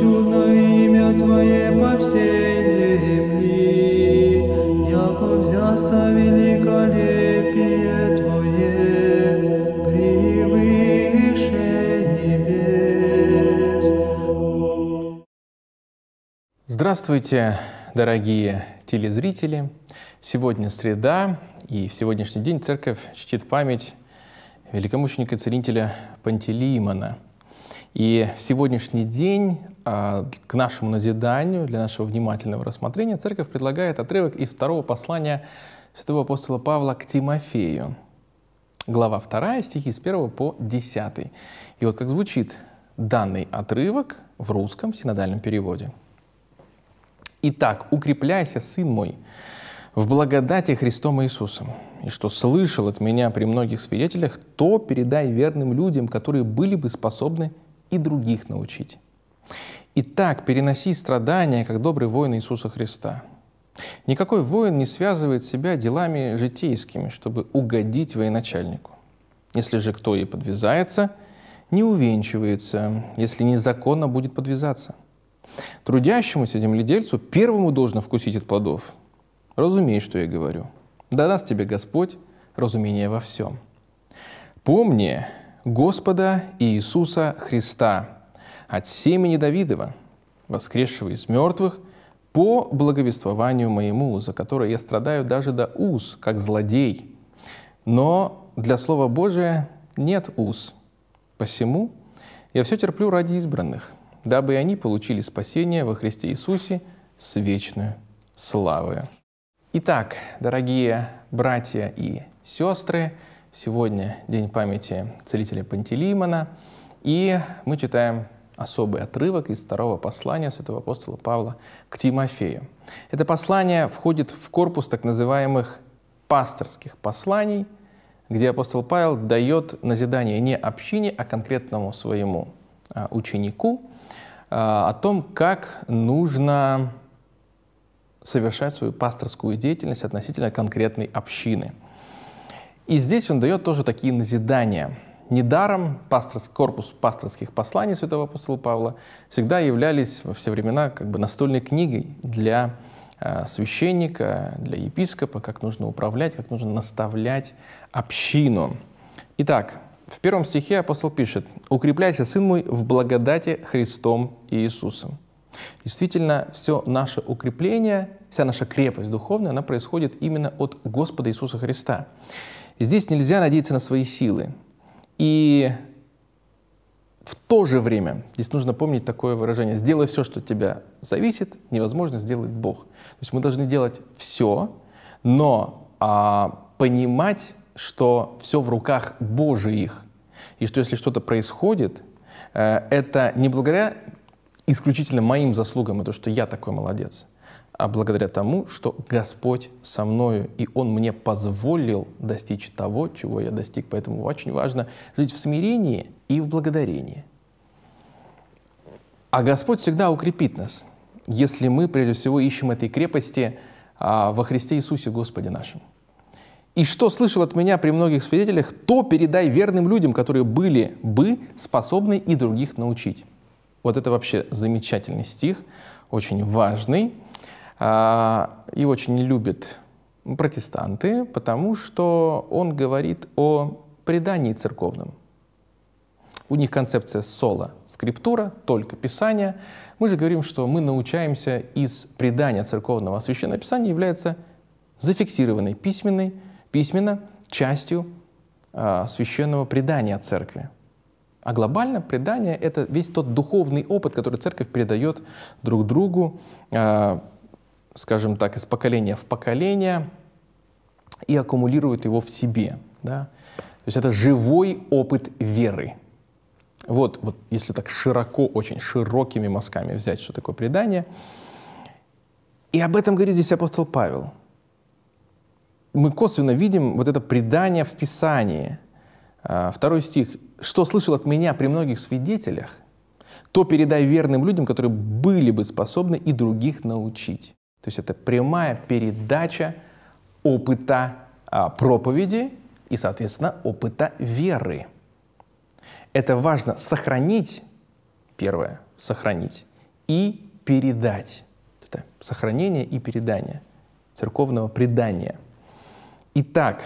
плачу имя Твое по всей земли, яко взяста великолепие Твое, превыше небес. Здравствуйте, дорогие телезрители! Сегодня среда, и в сегодняшний день церковь чтит память великомученика и царителя Пантелеймона. И в сегодняшний день а, к нашему назиданию, для нашего внимательного рассмотрения, церковь предлагает отрывок из второго послания святого апостола Павла к Тимофею. Глава 2, стихи с 1 по 10. И вот как звучит данный отрывок в русском синодальном переводе. «Итак, укрепляйся, сын мой, в благодати Христом Иисусом, и что слышал от меня при многих свидетелях, то передай верным людям, которые были бы способны и других научить». Итак, переноси страдания, как добрый воин Иисуса Христа. Никакой воин не связывает себя делами житейскими, чтобы угодить военачальнику. Если же кто и подвязается, не увенчивается, если незаконно будет подвязаться. Трудящемуся земледельцу первому должно вкусить от плодов. Разумей, что я говорю. Да даст тебе Господь разумение во всем. Помни Господа Иисуса Христа – от семени Давидова, воскресшего из мертвых, по благовествованию моему, за которое я страдаю даже до уз, как злодей. Но для Слова Божия нет уз. Посему я все терплю ради избранных, дабы и они получили спасение во Христе Иисусе с вечную славою. Итак, дорогие братья и сестры, сегодня день памяти целителя Пантелеймона, и мы читаем особый отрывок из второго послания святого апостола Павла к Тимофею. Это послание входит в корпус так называемых пасторских посланий, где апостол Павел дает назидание не общине, а конкретному своему а, ученику а, о том, как нужно совершать свою пасторскую деятельность относительно конкретной общины. И здесь он дает тоже такие назидания – Недаром пастор, корпус пасторских посланий святого апостола Павла всегда являлись во все времена как бы настольной книгой для а, священника, для епископа, как нужно управлять, как нужно наставлять общину. Итак, в первом стихе апостол пишет «Укрепляйся, сын мой, в благодати Христом и Иисусом». Действительно, все наше укрепление, вся наша крепость духовная, она происходит именно от Господа Иисуса Христа. здесь нельзя надеяться на свои силы. И в то же время, здесь нужно помнить такое выражение, сделай все, что от тебя зависит, невозможно сделать Бог. То есть мы должны делать все, но а, понимать, что все в руках Божиих, и что если что-то происходит, э, это не благодаря исключительно моим заслугам, это что я такой молодец, а благодаря тому, что Господь со мною, и Он мне позволил достичь того, чего я достиг. Поэтому очень важно жить в смирении и в благодарении. А Господь всегда укрепит нас, если мы, прежде всего, ищем этой крепости а, во Христе Иисусе Господе нашем. И что слышал от меня при многих свидетелях, то передай верным людям, которые были бы способны и других научить. Вот это вообще замечательный стих, очень важный – а, и очень не любят протестанты, потому что он говорит о предании церковном. У них концепция соло — скриптура, только писание. Мы же говорим, что мы научаемся из предания церковного. Священное Писание является зафиксированной письменной, письменно частью э, священного предания церкви. А глобально предание — это весь тот духовный опыт, который церковь передает друг другу, э, скажем так, из поколения в поколение и аккумулирует его в себе. Да? То есть это живой опыт веры. Вот, вот если так широко, очень широкими мазками взять, что такое предание. И об этом говорит здесь апостол Павел. Мы косвенно видим вот это предание в Писании. А, второй стих. «Что слышал от меня при многих свидетелях, то передай верным людям, которые были бы способны и других научить». То есть это прямая передача опыта а, проповеди и, соответственно, опыта веры. Это важно сохранить, первое, сохранить и передать. Это сохранение и передание церковного предания. Итак,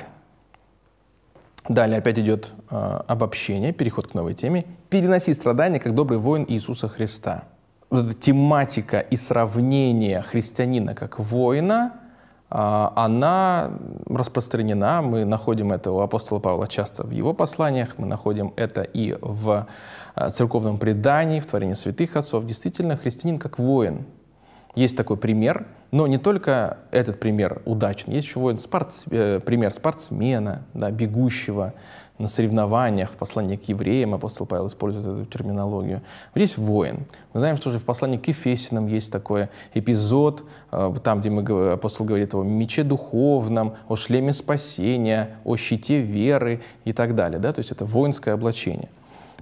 далее опять идет э, обобщение, переход к новой теме. «Переноси страдания, как добрый воин Иисуса Христа» тематика и сравнение христианина как воина, а, она распространена. Мы находим это у апостола Павла часто в его посланиях, мы находим это и в а, церковном предании, в творении святых отцов. Действительно, христианин как воин. Есть такой пример, но не только этот пример удачен, есть еще воин, спортс, э, пример спортсмена, да, бегущего, на соревнованиях в послании к евреям апостол Павел использует эту терминологию. есть воин. Мы знаем, что же в послании к Ефесиным есть такой эпизод, э, там, где мы, апостол говорит о мече духовном, о шлеме спасения, о щите веры и так далее. Да? То есть это воинское облачение.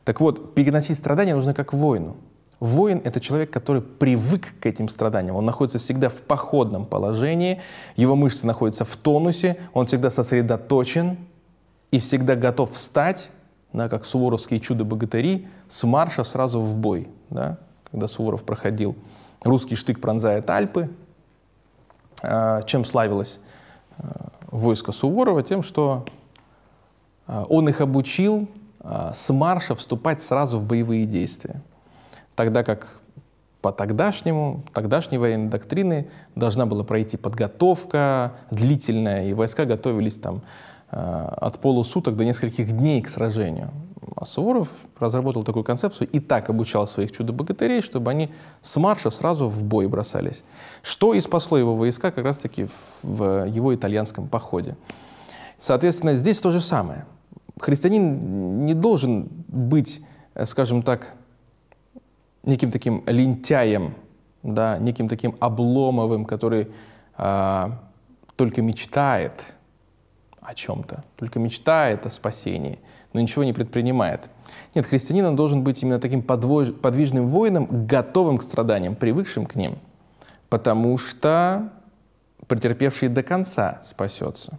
Так вот, переносить страдания нужно как воину. Воин — это человек, который привык к этим страданиям. Он находится всегда в походном положении, его мышцы находятся в тонусе, он всегда сосредоточен — и всегда готов встать, да, как суворовские чудо-богатыри, с марша сразу в бой. Да, когда Суворов проходил «Русский штык пронзает Альпы», а, чем славилось э, войско Суворова? Тем, что а, он их обучил а, с марша вступать сразу в боевые действия. Тогда как по тогдашнему, тогдашней военной доктрины должна была пройти подготовка длительная, и войска готовились там Э, от полусуток до нескольких дней к сражению. А Суворов разработал такую концепцию и так обучал своих чудо-богатырей, чтобы они с марша сразу в бой бросались. Что и спасло его войска как раз-таки в его итальянском походе. Соответственно, здесь то же самое. Христианин не должен быть, э, скажем так, неким таким лентяем, да, неким таким обломовым, который а, только мечтает – о чем-то, только мечтает о спасении, но ничего не предпринимает. Нет, христианин он должен быть именно таким подвож... подвижным воином, готовым к страданиям, привыкшим к ним, потому что претерпевший до конца спасется.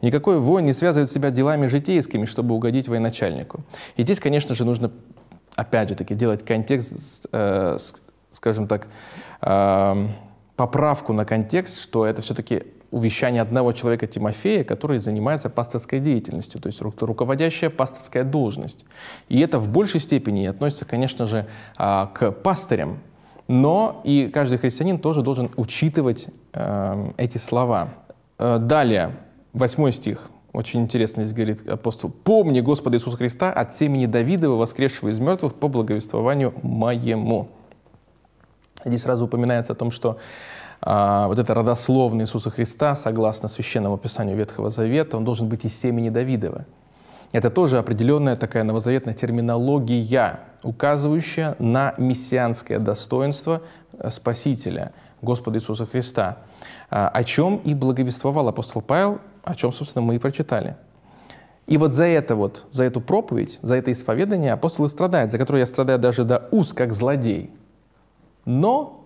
Никакой воин не связывает себя делами житейскими, чтобы угодить военачальнику. И здесь, конечно же, нужно, опять же таки, делать контекст, э, скажем так, э, поправку на контекст, что это все-таки увещание одного человека Тимофея, который занимается пасторской деятельностью, то есть руководящая пасторская должность. И это в большей степени относится, конечно же, а, к пастырям. Но и каждый христианин тоже должен учитывать эм, эти слова. Э, далее, восьмой стих. Очень интересно здесь говорит апостол. «Помни Господа Иисуса Христа от семени Давидова, воскресшего из мертвых по благовествованию моему». Здесь сразу упоминается о том, что а, вот это родословный Иисуса Христа, согласно Священному Писанию Ветхого Завета, он должен быть из семени Давидова. Это тоже определенная такая новозаветная терминология, указывающая на мессианское достоинство э, Спасителя, Господа Иисуса Христа, а, о чем и благовествовал апостол Павел, о чем, собственно, мы и прочитали. И вот за это вот, за эту проповедь, за это исповедание апостолы страдают, за которое я страдаю даже до уз, как злодей. Но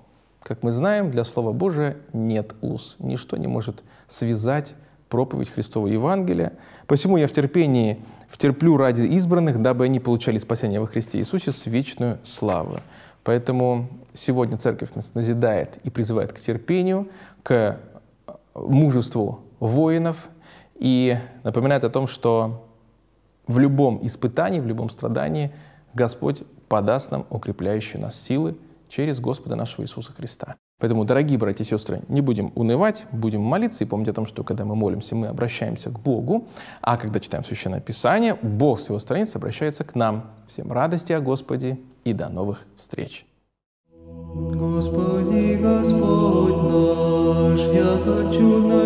как мы знаем, для Слова Божия нет уз. Ничто не может связать проповедь Христова Евангелия. Посему я в терпении втерплю ради избранных, дабы они получали спасение во Христе Иисусе с вечную славу. Поэтому сегодня церковь нас назидает и призывает к терпению, к э, мужеству воинов и напоминает о том, что в любом испытании, в любом страдании Господь подаст нам укрепляющие нас силы, через Господа нашего Иисуса Христа. Поэтому, дорогие братья и сестры, не будем унывать, будем молиться и помнить о том, что когда мы молимся, мы обращаемся к Богу, а когда читаем Священное Писание, Бог с его страниц обращается к нам. Всем радости о Господе и до новых встреч! Господи, Господь наш, яко чудно